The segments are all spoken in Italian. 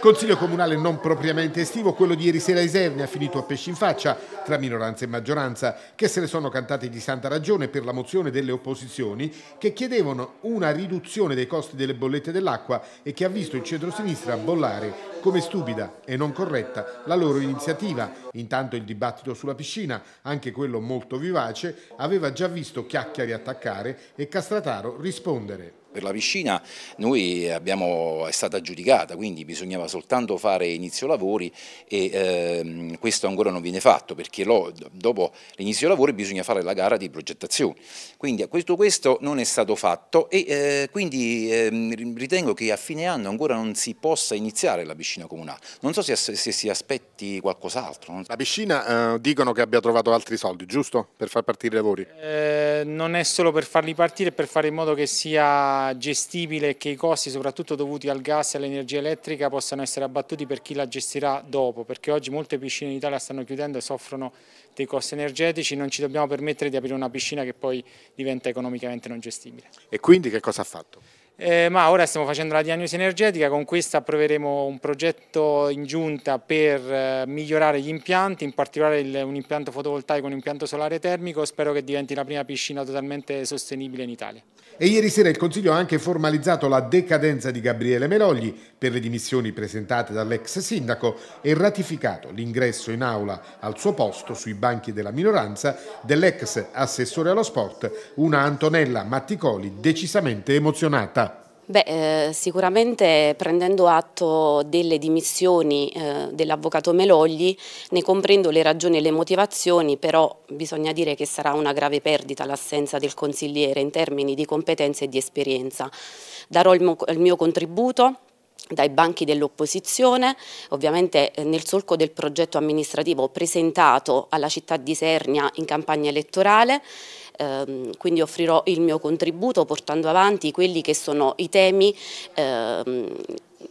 Consiglio comunale non propriamente estivo, quello di ieri sera a Isernia, finito a pesci in faccia tra minoranza e maggioranza, che se ne sono cantati di santa ragione per la mozione delle opposizioni che chiedevano una riduzione dei costi delle bollette dell'acqua e che ha visto il centro-sinistra bollare come stupida e non corretta la loro iniziativa. Intanto il dibattito sulla piscina, anche quello molto vivace, aveva già visto Chiacchiari attaccare e Castrataro rispondere. Per la piscina noi abbiamo, è stata aggiudicata, quindi bisognava soltanto fare inizio lavori e ehm, questo ancora non viene fatto perché lo, dopo l'inizio lavori bisogna fare la gara di progettazione. Quindi questo, questo non è stato fatto e eh, quindi ehm, ritengo che a fine anno ancora non si possa iniziare la piscina comunale. Non so se, se si aspetti qualcos'altro. La piscina eh, dicono che abbia trovato altri soldi, giusto? Per far partire i lavori? Eh, non è solo per farli partire, è per fare in modo che sia gestibile e che i costi soprattutto dovuti al gas e all'energia elettrica possano essere abbattuti per chi la gestirà dopo perché oggi molte piscine in Italia stanno chiudendo e soffrono dei costi energetici non ci dobbiamo permettere di aprire una piscina che poi diventa economicamente non gestibile. E quindi che cosa ha fatto? Eh, ma ora stiamo facendo la diagnosi energetica, con questa approveremo un progetto in giunta per eh, migliorare gli impianti, in particolare il, un impianto fotovoltaico, e un impianto solare termico, spero che diventi la prima piscina totalmente sostenibile in Italia. E ieri sera il Consiglio ha anche formalizzato la decadenza di Gabriele Melogli per le dimissioni presentate dall'ex sindaco e ratificato l'ingresso in aula al suo posto sui banchi della minoranza dell'ex assessore allo sport, una Antonella Matticoli decisamente emozionata. Beh, eh, sicuramente prendendo atto delle dimissioni eh, dell'avvocato Melogli, ne comprendo le ragioni e le motivazioni, però bisogna dire che sarà una grave perdita l'assenza del consigliere in termini di competenze e di esperienza. Darò il mio, il mio contributo dai banchi dell'opposizione, ovviamente eh, nel solco del progetto amministrativo presentato alla città di Sernia in campagna elettorale, ehm, quindi offrirò il mio contributo portando avanti quelli che sono i temi ehm,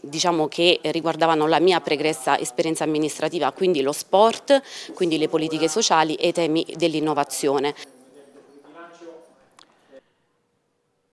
diciamo che riguardavano la mia pregressa esperienza amministrativa, quindi lo sport, quindi le politiche sociali e i temi dell'innovazione.